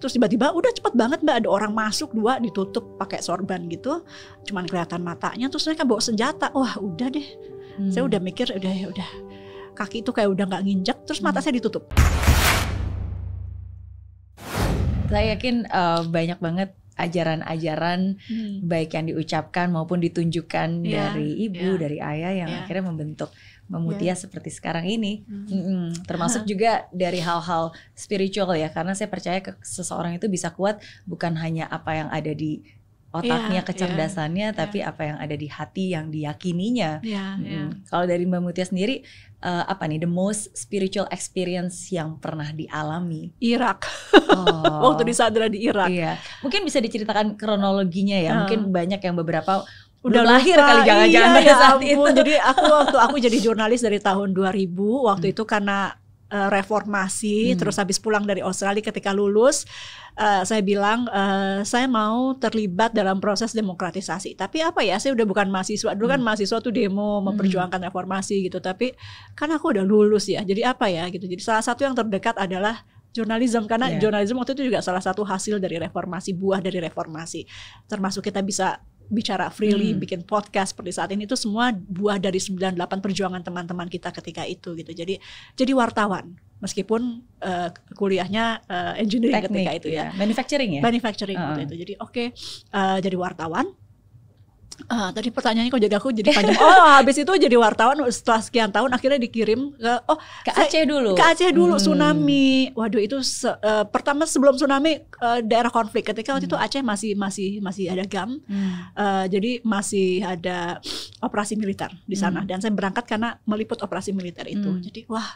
Terus tiba-tiba udah cepet banget mbak ada orang masuk dua ditutup pakai sorban gitu, cuman kelihatan matanya. Terus mereka bawa senjata, wah udah deh. Hmm. Saya udah mikir udah ya udah kaki itu kayak udah nggak nginjak Terus mata hmm. saya ditutup. Saya yakin uh, banyak banget ajaran-ajaran hmm. baik yang diucapkan maupun ditunjukkan yeah. dari ibu, yeah. dari ayah yang yeah. akhirnya membentuk memutia yeah. seperti sekarang ini. Hmm. Hmm, termasuk Aha. juga dari hal-hal spiritual ya, karena saya percaya ke seseorang itu bisa kuat bukan hanya apa yang ada di otaknya, yeah, kecerdasannya, yeah, tapi yeah. apa yang ada di hati yang diyakininya. Yeah, hmm. yeah. Kalau dari Mbak Mutia sendiri, uh, apa nih the most spiritual experience yang pernah dialami? Irak. Oh. Waktu di Sadra di Irak. Iya. Mungkin bisa diceritakan kronologinya ya. Uh. Mungkin banyak yang beberapa udah Lupa. lahir kali jangan-jangan iya, ya saat itu. Jadi aku waktu aku jadi jurnalis dari tahun 2000 waktu hmm. itu karena uh, reformasi hmm. terus habis pulang dari Australia ketika lulus uh, saya bilang uh, saya mau terlibat dalam proses demokratisasi. Tapi apa ya saya udah bukan mahasiswa dulu kan hmm. mahasiswa tuh demo hmm. memperjuangkan reformasi gitu. Tapi kan aku udah lulus ya. Jadi apa ya gitu. Jadi salah satu yang terdekat adalah jurnalisme karena yeah. jurnalisme waktu itu juga salah satu hasil dari reformasi buah dari reformasi termasuk kita bisa bicara freely, hmm. bikin podcast seperti saat ini itu semua buah dari 98 perjuangan teman-teman kita ketika itu gitu. Jadi jadi wartawan meskipun uh, kuliahnya uh, engineering Teknik, ketika itu ya. ya. Manufacturing ya. Manufacturing uh. gitu. Jadi oke okay, uh, eh, jadi wartawan Uh, tadi pertanyaannya kok jadi aku jadi panjang. Oh, habis itu jadi wartawan setelah sekian tahun akhirnya dikirim ke oh ke saya, Aceh dulu. Ke Aceh dulu hmm. tsunami. Waduh itu se, uh, pertama sebelum tsunami uh, daerah konflik. Ketika waktu hmm. itu Aceh masih masih masih ada GAM. Hmm. Uh, jadi masih ada operasi militer di sana hmm. dan saya berangkat karena meliput operasi militer itu. Hmm. Jadi wah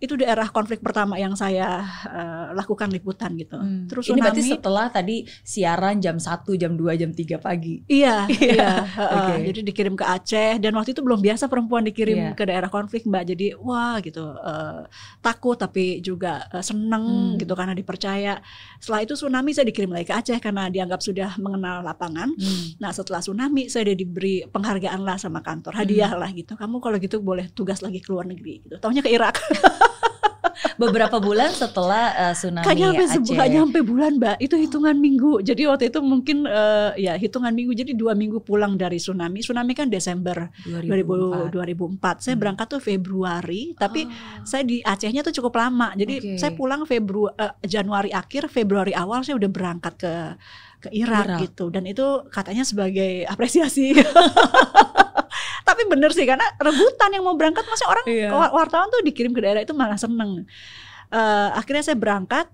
itu daerah konflik pertama yang saya uh, lakukan liputan gitu. Hmm. Terus tsunami, ini berarti setelah tadi siaran jam 1, jam 2, jam 3 pagi. Iya, iya. Uh, iya. okay. Jadi dikirim ke Aceh dan waktu itu belum biasa perempuan dikirim yeah. ke daerah konflik, Mbak. Jadi wah gitu uh, takut tapi juga uh, seneng hmm. gitu karena dipercaya. Setelah itu tsunami saya dikirim lagi ke Aceh karena dianggap sudah mengenal lapangan. Hmm. Nah, setelah tsunami saya diberi penghargaan lah sama kantor, hadiah hmm. lah gitu. Kamu kalau gitu boleh tugas lagi ke luar negeri gitu. Tahunya ke Irak. beberapa bulan setelah uh, tsunami Kayaknya sampai Aceh. nyampe bulan mbak, itu hitungan minggu. Jadi waktu itu mungkin uh, ya hitungan minggu. Jadi dua minggu pulang dari tsunami. Tsunami kan Desember 2004. 2004. Saya hmm. berangkat tuh Februari, tapi oh. saya di Acehnya tuh cukup lama. Jadi okay. saya pulang Februari uh, eh, Januari akhir, Februari awal saya udah berangkat ke ke Irak, Irak gitu. Dan itu katanya sebagai apresiasi. tapi bener sih karena rebutan yang mau berangkat masih orang yeah. wartawan tuh dikirim ke daerah itu malah seneng uh, akhirnya saya berangkat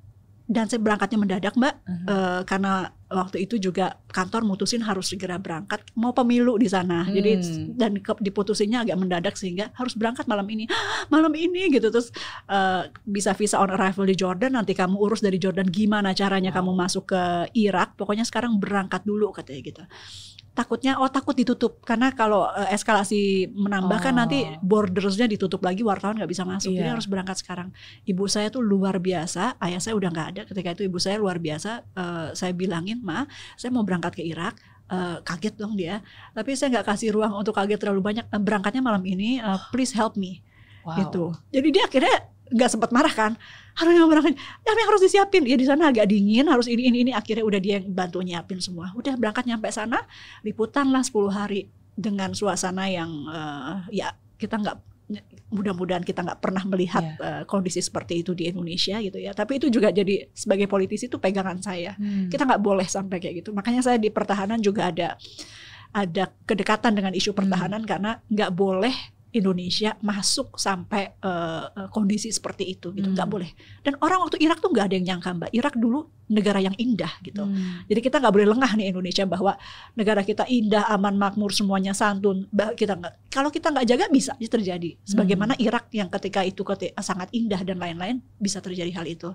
dan saya berangkatnya mendadak mbak uh -huh. uh, karena waktu itu juga kantor mutusin harus segera berangkat mau pemilu di sana hmm. jadi dan diputusinnya agak mendadak sehingga harus berangkat malam ini ah, malam ini gitu terus uh, bisa visa on arrival di Jordan nanti kamu urus dari Jordan gimana caranya wow. kamu masuk ke Irak pokoknya sekarang berangkat dulu katanya gitu takutnya oh takut ditutup karena kalau uh, eskalasi menambah kan nanti oh. bordersnya ditutup lagi wartawan nggak bisa masuk yeah. jadi iya. harus berangkat sekarang ibu saya tuh luar biasa ayah saya udah nggak ada ketika itu ibu saya luar biasa uh, saya bilangin ma saya mau berangkat ke Irak Uh, kaget dong dia, tapi saya nggak kasih ruang untuk kaget terlalu banyak. Nah, berangkatnya malam ini, uh, please help me, wow. gitu. Jadi dia akhirnya nggak sempat marah kan harus harusnya berangkat kami harus disiapin ya di sana agak dingin harus ini ini ini akhirnya udah dia yang bantu nyiapin semua udah berangkat nyampe sana liputan lah 10 hari dengan suasana yang uh, ya kita nggak mudah-mudahan kita nggak pernah melihat yeah. Iya. uh, kondisi seperti itu di Indonesia gitu ya tapi itu juga jadi sebagai politisi itu pegangan saya hmm. kita nggak boleh sampai kayak gitu makanya saya di pertahanan juga ada ada kedekatan dengan isu pertahanan hmm. karena nggak boleh Indonesia masuk sampai uh, kondisi seperti itu gitu nggak hmm. boleh dan orang waktu Irak tuh nggak ada yang nyangka mbak Irak dulu negara yang indah gitu hmm. jadi kita nggak boleh lengah nih Indonesia bahwa negara kita indah aman makmur semuanya santun bah, kita nggak kalau kita nggak jaga bisa aja terjadi hmm. sebagaimana hmm. Irak yang ketika itu ketika, sangat indah dan lain-lain bisa terjadi hal itu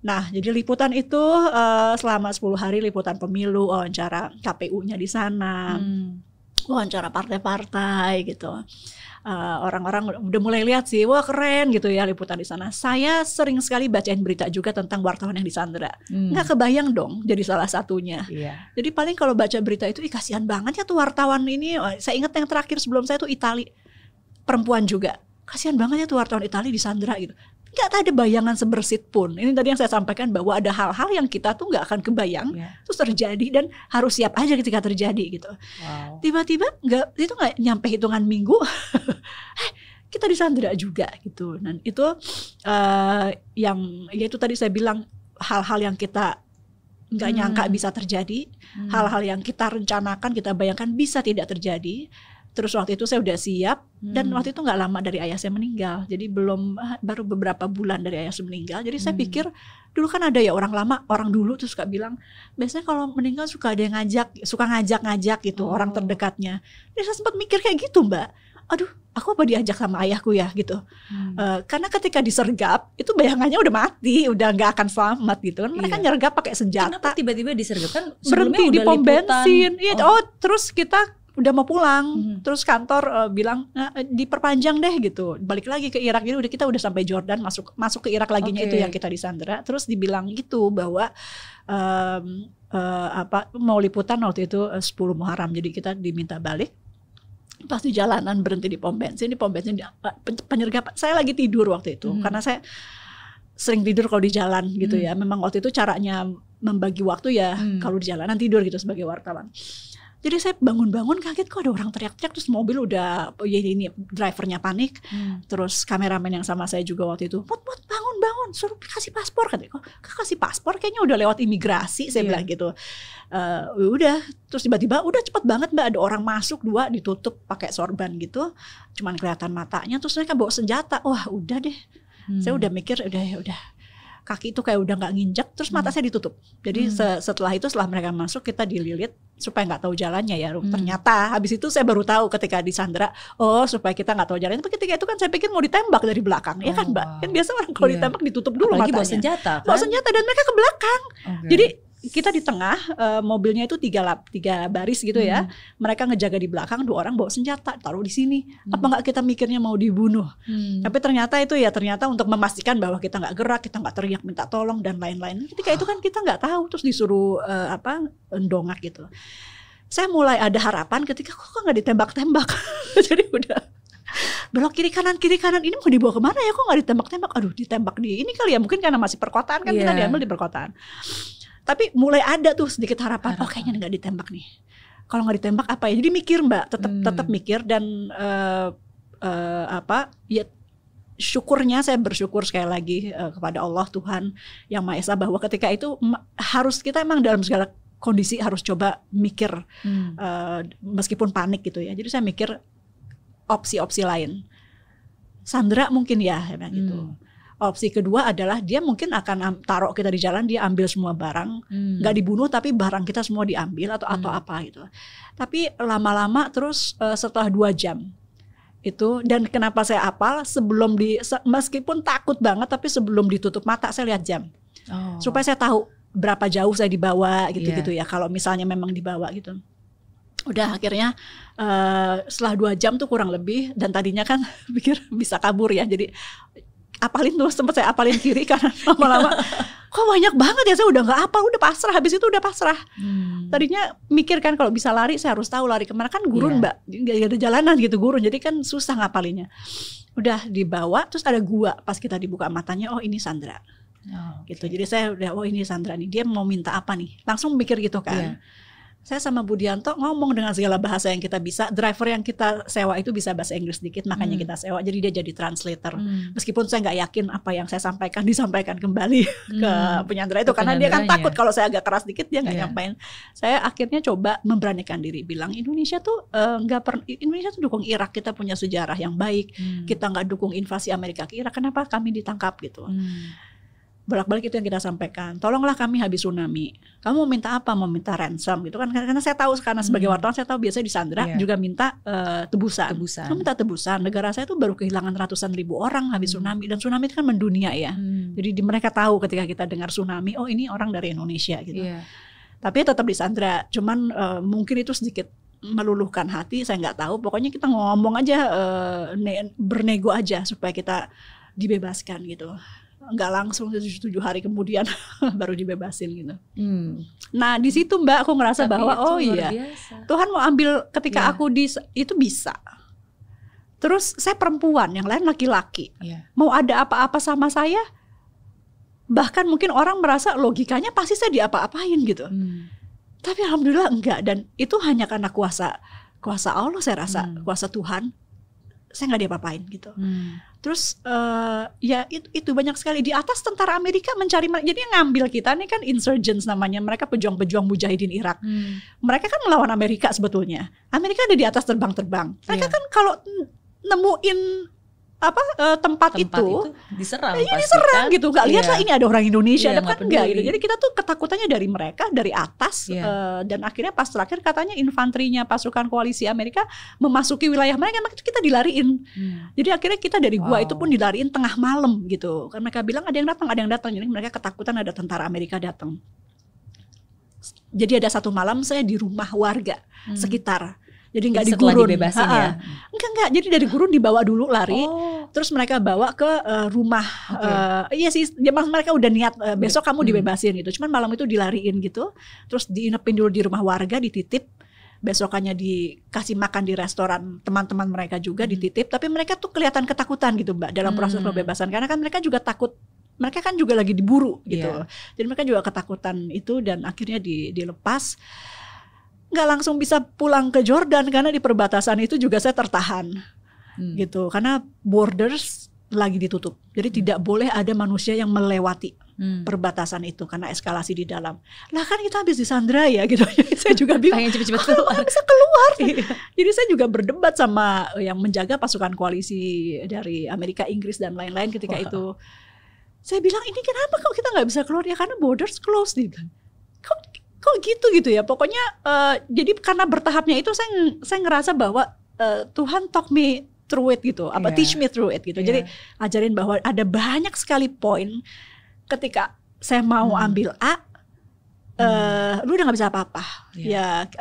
Nah, jadi liputan itu uh, selama 10 hari liputan pemilu, wawancara KPU-nya di sana. Hmm wawancara partai-partai gitu. Eh, orang-orang uh, udah mulai lihat sih, wah keren gitu ya liputan di sana. Saya sering sekali bacain berita juga tentang wartawan yang disandra. Hmm. Nggak kebayang dong jadi salah satunya. Iya. Jadi paling kalau baca berita itu, ih kasihan banget ya tuh wartawan ini. Oh, saya ingat yang terakhir sebelum saya tuh Itali perempuan juga kasihan banget ya tuh wartawan Itali di Sandra gitu nggak ada bayangan sebersit pun. Ini tadi yang saya sampaikan bahwa ada hal-hal yang kita tuh nggak akan kebayang yeah. terus terjadi dan harus siap aja ketika terjadi gitu. tiba Tiba-tiba nggak itu nggak nyampe hitungan minggu. Eh, kita di sana tidak juga gitu dan itu uh, yang ya itu tadi saya bilang hal-hal yang kita nggak hmm. nyangka bisa terjadi, hmm. hal-hal hmm. yang kita rencanakan, kita bayangkan bisa tidak terjadi, Terus waktu itu saya udah siap hmm. dan waktu itu nggak lama dari ayah saya meninggal. Jadi belum ah, baru beberapa bulan dari ayah saya meninggal. Jadi saya hmm. pikir dulu kan ada ya orang lama, orang dulu tuh suka bilang biasanya kalau meninggal suka ada yang ngajak, suka ngajak-ngajak gitu oh. orang terdekatnya. Jadi saya sempat mikir kayak gitu, Mbak. Aduh, aku apa diajak sama ayahku ya gitu. Hmm. Uh, karena ketika disergap itu bayangannya udah mati, udah nggak akan selamat gitu kan. Mereka iya. nyergap pakai senjata. tiba-tiba disergap kan berhenti di pom bensin. Iya, oh. oh, terus kita udah mau pulang hmm. terus kantor uh, bilang nah, diperpanjang deh gitu balik lagi ke Irak jadi udah kita udah sampai Jordan masuk masuk ke Irak lagi okay. itu yang kita di Sandra terus dibilang gitu bahwa um, uh, apa mau liputan waktu itu uh, 10 Muharram jadi kita diminta balik pas di jalanan berhenti di pom bensin di pom bensin penyergap saya lagi tidur waktu itu hmm. karena saya sering tidur kalau di jalan gitu hmm. ya memang waktu itu caranya membagi waktu ya hmm. kalau di jalanan tidur gitu sebagai wartawan jadi saya bangun-bangun kaget kok ada orang teriak-teriak terus mobil udah ya ini drivernya panik. Hmm. Terus kameramen yang sama saya juga waktu itu, "Mut, mut, bangun, bangun, suruh kasih paspor." Katanya, "Kok kasih paspor? Kayaknya udah lewat imigrasi." Saya yeah. bilang gitu. Uh, udah, terus tiba-tiba udah cepet banget Mbak ada orang masuk dua ditutup pakai sorban gitu. Cuman kelihatan matanya terus mereka bawa senjata. Wah, udah deh. Hmm. Saya udah mikir udah ya udah kaki itu kayak udah nggak nginjak, terus mata hmm. saya ditutup jadi hmm. setelah itu setelah mereka masuk kita dililit supaya nggak tahu jalannya ya hmm. ternyata habis itu saya baru tahu ketika di Sandra oh supaya kita nggak tahu jalannya tapi ketika itu kan saya pikir mau ditembak dari belakang oh, ya kan mbak kan wow. kan biasa orang kalau yeah. ditembak ditutup dulu Apalagi matanya bawa senjata kan? bawa senjata dan mereka ke belakang okay. jadi kita di tengah uh, mobilnya itu tiga lap tiga baris gitu ya hmm. mereka ngejaga di belakang dua orang bawa senjata taruh di sini hmm. apa nggak kita mikirnya mau dibunuh hmm. tapi ternyata itu ya ternyata untuk memastikan bahwa kita nggak gerak kita nggak teriak minta tolong dan lain-lain ketika itu kan kita nggak tahu terus disuruh uh, apa ndongak gitu saya mulai ada harapan ketika kok nggak ditembak-tembak jadi udah belok kiri kanan kiri kanan ini mau dibawa kemana ya kok nggak ditembak-tembak aduh ditembak di ini kali ya mungkin karena masih perkotaan kan yeah. kita iya. diambil di perkotaan tapi mulai ada tuh sedikit harapan, harapan. oh kayaknya nggak ditembak nih kalau nggak ditembak apa ya jadi mikir mbak tetap hmm. tetap mikir dan uh, uh, apa ya syukurnya saya bersyukur sekali lagi uh, kepada Allah Tuhan yang Maha Esa bahwa ketika itu harus kita emang dalam segala kondisi harus coba mikir hmm. uh, meskipun panik gitu ya jadi saya mikir opsi-opsi lain Sandra mungkin ya emang gitu. hmm. gitu opsi kedua adalah dia mungkin akan taruh kita di jalan dia ambil semua barang hmm. nggak hmm. dibunuh tapi barang kita semua diambil atau hmm. atau apa gitu tapi lama-lama terus uh, setelah dua jam itu dan kenapa saya apal sebelum di meskipun takut banget tapi sebelum ditutup mata saya lihat jam oh. supaya saya tahu berapa jauh saya dibawa gitu-gitu yeah. ya kalau misalnya memang dibawa gitu udah akhirnya uh, setelah dua jam tuh kurang lebih dan tadinya kan pikir bisa kabur ya jadi apalin terus sempat saya apalin kiri karena lama-lama kok banyak banget ya saya udah nggak apa udah pasrah habis itu udah pasrah hmm. tadinya mikir kan kalau bisa lari saya harus tahu lari kemana kan gurun yeah. mbak nggak ada jalanan gitu gurun jadi kan susah ngapalinnya udah dibawa terus ada gua pas kita dibuka matanya oh ini Sandra oh, okay. gitu jadi saya udah oh ini Sandra nih dia mau minta apa nih langsung mikir gitu kan yeah saya sama Budianto ngomong dengan segala bahasa yang kita bisa. Driver yang kita sewa itu bisa bahasa Inggris sedikit, makanya hmm. kita sewa. Jadi dia jadi translator. Hmm. Meskipun saya nggak yakin apa yang saya sampaikan disampaikan kembali hmm. ke penyandera itu, ke karena dia kan takut kalau saya agak keras sedikit dia nggak yeah. nyampain. Saya akhirnya coba memberanikan diri, bilang Indonesia tuh eh, nggak uh, pernah Indonesia tuh dukung Irak, kita punya sejarah yang baik, hmm. kita nggak dukung invasi Amerika ke Irak. Kenapa kami ditangkap gitu? Hmm bolak-balik itu yang kita sampaikan. Tolonglah kami habis tsunami. Kamu mau minta apa? Mau minta ransom gitu kan? Karena saya tahu karena sebagai hmm. wartawan saya tahu biasanya di Sandra yeah. juga minta uh, tebusan. tebusan. Kamu minta tebusan. Negara saya itu baru kehilangan ratusan ribu orang habis hmm. tsunami dan tsunami itu kan mendunia ya. Hmm. Jadi di mereka tahu ketika kita dengar tsunami, oh ini orang dari Indonesia gitu. Yeah. Tapi ya tetap di Sandra. Cuman uh, mungkin itu sedikit meluluhkan hati. Saya nggak tahu. Pokoknya kita ngomong aja, uh, bernego aja supaya kita dibebaskan gitu nggak langsung tujuh hari kemudian baru dibebasin gitu. Hmm. Nah di situ Mbak aku ngerasa Tapi bahwa oh iya biasa. Tuhan mau ambil ketika yeah. aku di itu bisa. Terus saya perempuan, yang lain laki-laki. Yeah. Mau ada apa-apa sama saya? Bahkan mungkin orang merasa logikanya pasti saya diapa-apain gitu. Hmm. Tapi alhamdulillah enggak dan itu hanya karena kuasa kuasa Allah saya rasa, hmm. kuasa Tuhan saya nggak diapa-apain gitu. Hmm. Terus uh, ya itu, itu banyak sekali di atas tentara Amerika mencari jadi yang ngambil kita ini kan insurgents namanya mereka pejuang-pejuang mujahidin Irak. Hmm. Mereka kan melawan Amerika sebetulnya. Amerika ada di atas terbang-terbang. Mereka yeah. kan kalau nemuin apa uh, tempat, tempat itu, itu diserang iya diserang kan? gitu nggak iya. lihat iya. lah ini ada orang Indonesia iya, ada kan enggak gitu jadi kita tuh ketakutannya dari mereka dari atas iya. uh, dan akhirnya pas terakhir katanya infanterinya pasukan koalisi Amerika memasuki wilayah mereka makanya kita dilariin hmm. jadi akhirnya kita dari gua itu pun dilariin tengah malam gitu karena mereka bilang ada yang datang ada yang datang jadi mereka ketakutan ada tentara Amerika datang jadi ada satu malam saya di rumah warga hmm. sekitar jadi nggak di gurun. dibebasin ha ya. Enggak enggak. Jadi dari gurun dibawa dulu lari. Oh. Terus mereka bawa ke uh, rumah. Okay. Uh, eh, iya sih. Ya, mereka udah niat uh, besok kamu hmm. dibebasin hmm. gitu. Cuman malam itu dilariin gitu. Terus diinepin dulu di rumah warga, dititip besokannya dikasih makan di restoran teman-teman mereka juga hmm. dititip tapi mereka tuh kelihatan ketakutan gitu mbak dalam proses hmm. pembebasan karena kan mereka juga takut mereka kan juga lagi diburu gitu yeah. jadi mereka juga ketakutan itu dan akhirnya di, dilepas nggak langsung bisa pulang ke Jordan karena di perbatasan itu juga saya tertahan hmm. gitu karena borders lagi ditutup jadi hmm. tidak boleh ada manusia yang melewati hmm. perbatasan itu karena eskalasi di dalam lah kan kita habis di Sandra ya gitu saya juga bingung pengen cepet-cepet keluar bisa keluar iya. jadi saya juga berdebat sama yang menjaga pasukan koalisi dari Amerika Inggris dan lain-lain ketika Wah. itu saya bilang ini kenapa kok kita nggak bisa keluar ya karena borders close gitu kok kok gitu gitu ya pokoknya uh, jadi karena bertahapnya itu saya saya ngerasa bahwa uh, Tuhan talk me through it gitu apa yeah. teach me through it gitu yeah. jadi iya. ajarin bahwa ada banyak sekali poin ketika saya mau hmm. ambil A eh, hmm. lu udah nggak bisa apa-apa yeah. ya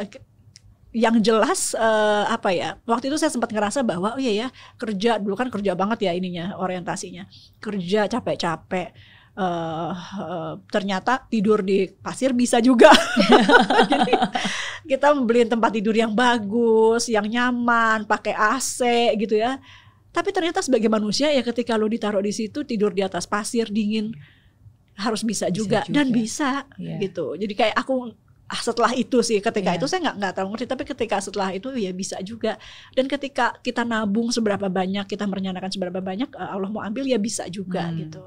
yang jelas uh, apa ya waktu itu saya sempat ngerasa bahwa oh iya ya kerja dulu kan kerja banget ya ininya orientasinya kerja capek-capek uh, uh, ternyata tidur di pasir bisa juga. Jadi kita membeli tempat tidur yang bagus, yang nyaman, pakai AC gitu ya. Tapi ternyata sebagai manusia ya ketika lo ditaruh di situ tidur di atas pasir dingin harus bisa juga, juga. dan bisa yeah. gitu. Jadi kayak aku ah, setelah itu sih ketika yeah. itu saya nggak nggak terlalu ngerti tapi ketika setelah itu ya bisa juga dan ketika kita nabung seberapa banyak kita merencanakan seberapa banyak eh, Allah mau ambil ya bisa juga hmm. gitu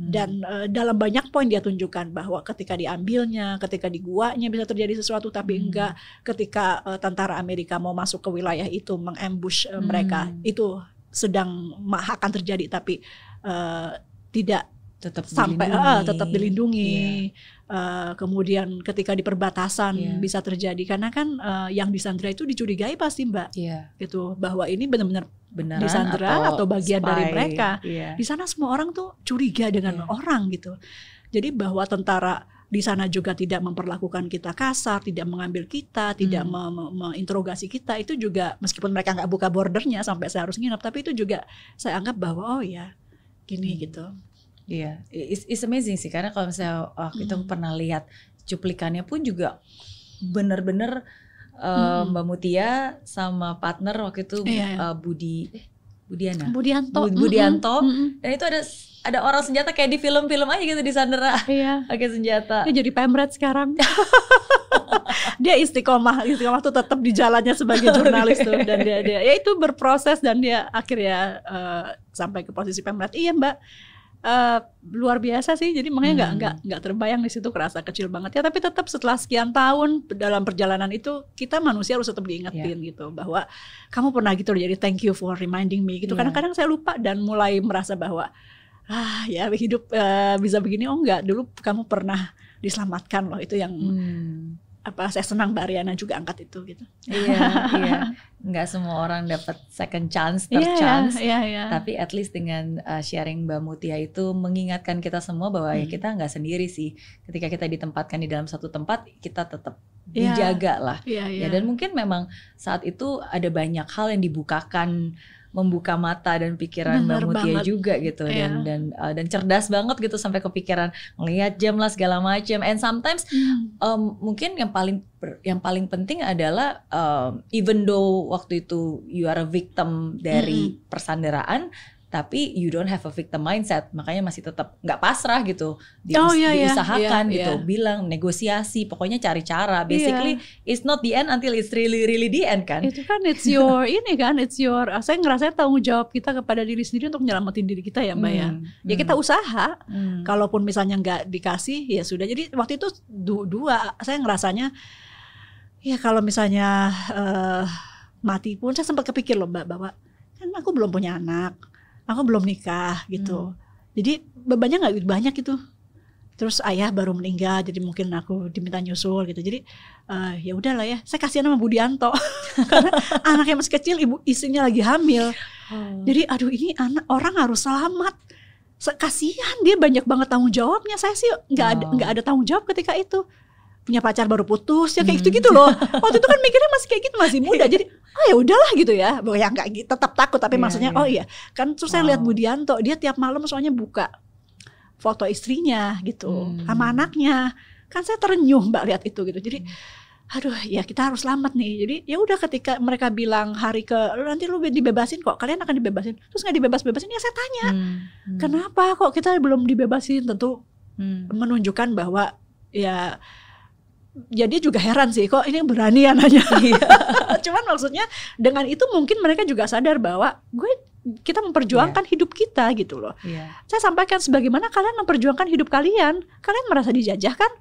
Hmm. dan uh, dalam banyak poin dia tunjukkan bahwa ketika diambilnya, ketika diguanya bisa terjadi sesuatu tapi hmm. enggak ketika uh, tentara Amerika mau masuk ke wilayah itu mengembush uh, eh, hmm. mereka itu sedang akan terjadi tapi uh, tidak tetap sampai dilindungi. Uh, tetap dilindungi. Yeah. Iya. Uh, kemudian ketika di perbatasan yeah. bisa terjadi karena kan uh, yang disandra itu dicurigai pasti mbak, yeah. gitu bahwa ini benar-benar di Sandra atau, atau bagian spy. dari mereka. Yeah. Di sana semua orang tuh curiga dengan yeah. orang gitu. Jadi bahwa tentara di sana juga tidak memperlakukan kita kasar, tidak mengambil kita, tidak hmm. menginterogasi me kita itu juga meskipun mereka nggak buka bordernya sampai saya harus nginap tapi itu juga saya anggap bahwa oh ya gini hmm. gitu. Iya, yeah. it's, it's amazing sih karena kalau misalnya waktu hmm. itu pernah lihat cuplikannya pun juga bener-bener uh, hmm. Mbak Mutia sama partner waktu itu iya. uh, Budi eh, Budiana. Budianto. Bud Budianto. Mm -hmm. Dan itu ada ada orang senjata kayak di film-film aja gitu di Sandera. Iya. Pakai senjata. Dia jadi pemret sekarang. dia istiqomah, istiqomah tuh tetap di jalannya sebagai jurnalis tuh dan dia dia ya itu berproses dan dia akhirnya uh, sampai ke posisi pemret. Iya, Mbak Uh, luar biasa sih jadi makanya nggak hmm. nggak nggak terbayang di situ kerasa kecil banget ya tapi tetap setelah sekian tahun dalam perjalanan itu kita manusia harus tetap diingetin yeah. gitu bahwa kamu pernah gitu jadi thank you for reminding me gitu ya. kadang-kadang yeah. saya lupa dan mulai merasa bahwa ah ya hidup uh, bisa begini oh enggak dulu kamu pernah diselamatkan loh itu yang hmm. apa saya senang Mbak juga angkat itu gitu iya iya nggak semua orang dapat second chance, third yeah, chance. Yeah, yeah. Tapi at least dengan uh, sharing Mbak Mutia itu mengingatkan kita semua bahwa ya hmm. ya kita nggak sendiri sih. Ketika kita ditempatkan di dalam satu tempat, kita tetap yeah. dijaga lah. Yeah, yeah. Ya dan mungkin memang saat itu ada banyak hal yang dibukakan membuka mata dan pikiran Bener Mbak Mutia banget. juga gitu yeah. dan dan uh, dan cerdas banget gitu sampai kepikiran melihat jam lah segala macam and sometimes hmm. um, mungkin yang paling yang paling penting adalah um, even though waktu itu you are a victim dari mm -hmm. persandaraan tapi you don't have a victim mindset makanya masih tetap nggak pasrah gitu Di, oh, yeah, iya. diusahakan yeah, yeah, gitu yeah. bilang negosiasi pokoknya cari cara basically yeah. it's not the end until it's really really the end kan itu kan it's your ini kan it's your ah, saya ngerasa tanggung jawab kita kepada diri sendiri untuk menyelamatin diri kita ya mbak ya. hmm, ya ya hmm. kita usaha hmm. kalaupun misalnya nggak dikasih ya sudah jadi waktu itu dua saya ngerasanya ya kalau misalnya uh, mati pun saya sempat kepikir loh mbak bahwa kan aku belum punya anak aku belum nikah gitu hmm. jadi bebannya nggak banyak gitu terus ayah baru meninggal jadi mungkin aku diminta nyusul gitu jadi uh, ya udahlah ya saya kasihan sama Budianto karena anaknya masih kecil ibu istrinya lagi hamil hmm. jadi aduh ini anak orang harus selamat kasihan dia banyak banget tanggung jawabnya saya sih nggak oh. ada hmm. nggak ada tanggung jawab ketika itu punya pacar baru putus ya kayak gitu gitu loh waktu itu kan mikirnya masih kayak gitu masih muda jadi oh ya udahlah gitu ya bahwa yang nggak tetap takut tapi yeah, maksudnya yeah. oh iya kan terus wow. saya lihat oh. Budianto dia tiap malam soalnya buka foto istrinya gitu hmm. sama anaknya kan saya terenyuh mbak lihat itu gitu jadi hmm. aduh ya kita harus selamat nih jadi ya udah ketika mereka bilang hari ke nanti lu dibebasin kok kalian akan dibebasin terus nggak dibebas bebasin ya saya tanya hmm. Hmm. kenapa kok kita belum dibebasin tentu hmm. menunjukkan bahwa ya ya juga heran sih kok ini berani anaknya. Iya. Cuman maksudnya dengan itu mungkin mereka juga sadar bahwa gue kita memperjuangkan yeah. hidup kita gitu loh. Yeah. Saya sampaikan sebagaimana kalian memperjuangkan hidup kalian, kalian merasa dijajah kan?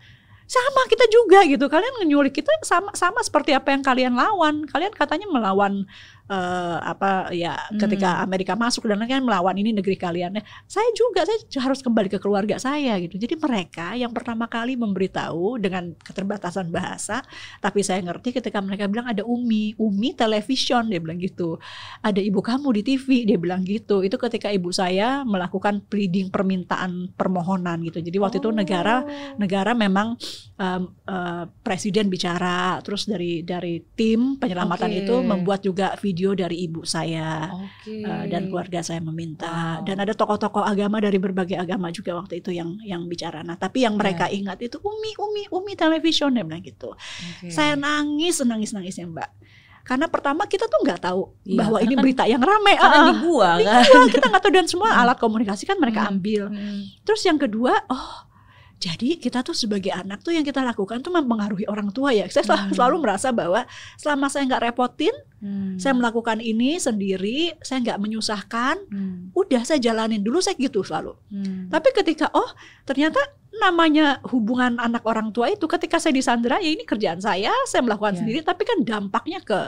Sama kita juga gitu. Kalian menyulik kita sama sama seperti apa yang kalian lawan. Kalian katanya melawan uh, apa ya hmm. ketika Amerika masuk dan lain-lain melawan ini negeri kalian. Nah, saya juga saya harus kembali ke keluarga saya gitu. Jadi mereka yang pertama kali memberitahu dengan keterbatasan bahasa, tapi saya ngerti ketika mereka bilang ada Umi, Umi television dia bilang gitu. Ada ibu kamu di TV dia bilang gitu. Itu ketika ibu saya melakukan pleading permintaan permohonan gitu. Jadi waktu oh. itu negara oh. negara memang um, uh, presiden bicara terus dari dari tim penyelamatan okay. itu membuat juga video video dari ibu saya okay. uh, eh, dan keluarga saya meminta wow. dan ada tokoh-tokoh agama dari berbagai agama juga waktu itu yang yang bicara. Nah, tapi yang iya. mereka yeah. ingat itu Umi, Umi, Umi television ya, bilang gitu. Okay. Saya nangis, nangis-nangisnya, Mbak karena pertama kita tuh nggak tahu iya, bahwa ini kan, berita yang rame karena ah, ah. di gua kan kita nggak tahu dan semua hmm. alat komunikasi kan mereka hmm. ambil hmm. terus yang kedua oh jadi kita tuh sebagai anak tuh yang kita lakukan tuh mempengaruhi orang tua ya. Saya selalu, hmm. selalu merasa bahwa selama saya nggak repotin, hmm. saya melakukan ini sendiri, saya nggak menyusahkan, hmm. udah saya jalanin dulu saya gitu selalu. Hmm. Tapi ketika oh ternyata namanya hubungan anak orang tua itu ketika saya disandra ya ini kerjaan saya, saya melakukan yeah. sendiri, tapi kan dampaknya ke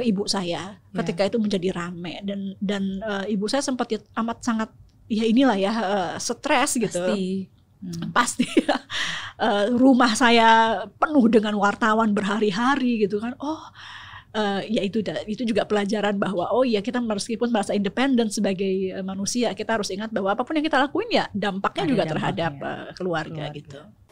ke ibu saya ya. ketika itu menjadi rame dan dan uh, ibu saya sempat ya amat sangat ya inilah ya uh, stres gitu. Pasti hmm. pasti uh, rumah saya penuh dengan wartawan berhari-hari gitu kan oh Uh, ya itu itu juga pelajaran bahwa oh ya kita meskipun merasa independen sebagai eh, manusia kita harus ingat bahwa apapun yang kita lakuin ya dampaknya Ada juga dampaknya terhadap uh, keluarga, keluarga gitu.